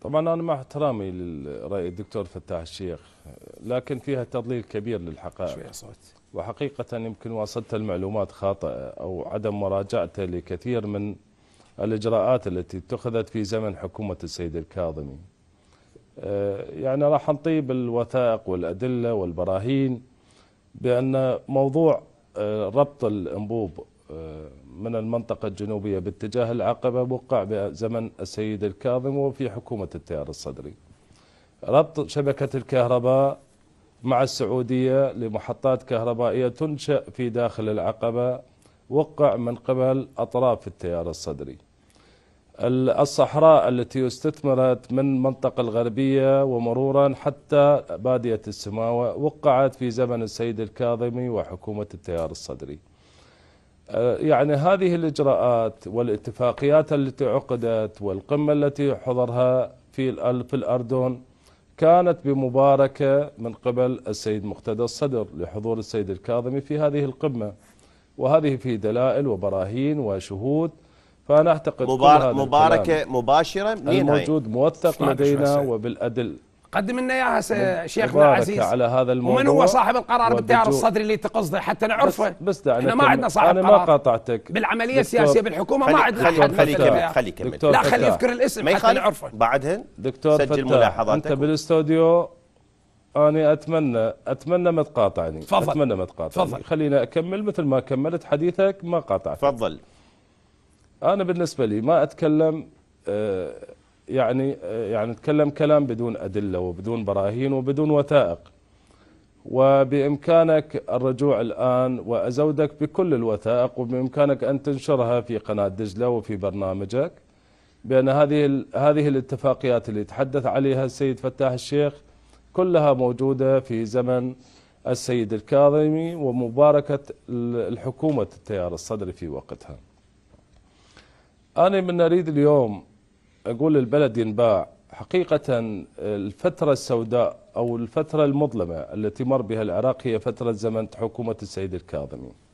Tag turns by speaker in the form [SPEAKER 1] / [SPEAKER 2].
[SPEAKER 1] طبعا انا مع احترامي للراي الدكتور فتاح الشيخ لكن فيها تضليل كبير للحقائق شوية صوت وحقيقه يمكن واصلت المعلومات خاطئه او عدم مراجعته لكثير من الاجراءات التي اتخذت في زمن حكومه السيد الكاظمي آه، يعني راح نطيب الوثائق والادله والبراهين بان موضوع آه، ربط الانبوب من المنطقة الجنوبية باتجاه العقبة وقع بزمن السيد الكاظم وفي حكومة التيار الصدري ربط شبكة الكهرباء مع السعودية لمحطات كهربائية تنشأ في داخل العقبة وقع من قبل أطراف التيار الصدري الصحراء التي استثمرت من المنطقة الغربية ومرورا حتى بادية السماوة وقعت في زمن السيد الكاظمي وحكومة التيار الصدري آه، يعني هذه الإجراءات والاتفاقيات التي عقدت والقمة التي حضرها في في الأردن كانت بمباركة من قبل السيد مقتدى الصدر لحضور السيد الكاظمي في هذه القمة وهذه في دلائل وبراهين وشهود فأنا أعتقد مبارك مباركة مباشرة الموجود موثق لدينا وبالأدل قدم لنا اياها شيخنا عزيز على هذا الموضوع ومن هو صاحب القرار بالتيار الصدري اللي تقصده حتى نعرفه بس, بس دعنا احنا ما عندنا صاحب انا ما قاطعتك بالعمليه السياسيه بالحكومه ما عندنا حد خلي كمل خلي كمل لا خلي يذكر الاسم حتى نعرفه بعدهن دكتور سجل ملاحظاتك انت بالاستوديو أنا أتمنى أتمنى ما تقاطعني تفضل أتمنى ما تقاطعني تفضل خلينا أكمل مثل ما كملت حديثك ما قاطعتك تفضل أنا بالنسبة لي ما أتكلم آه، يعني يعني تكلم كلام بدون أدلة وبدون براهين وبدون وثائق وبإمكانك الرجوع الآن وأزودك بكل الوثائق وبإمكانك أن تنشرها في قناة دجلة وفي برنامجك بأن هذه هذه الاتفاقيات اللي تحدث عليها السيد فتاح الشيخ كلها موجودة في زمن السيد الكاظمي ومباركة الحكومة التيار الصدري في وقتها أنا من أريد اليوم أقول البلد ينباع حقيقة الفترة السوداء أو الفترة المظلمة التي مر بها العراق هي فترة زمن حكومة السيد الكاظمي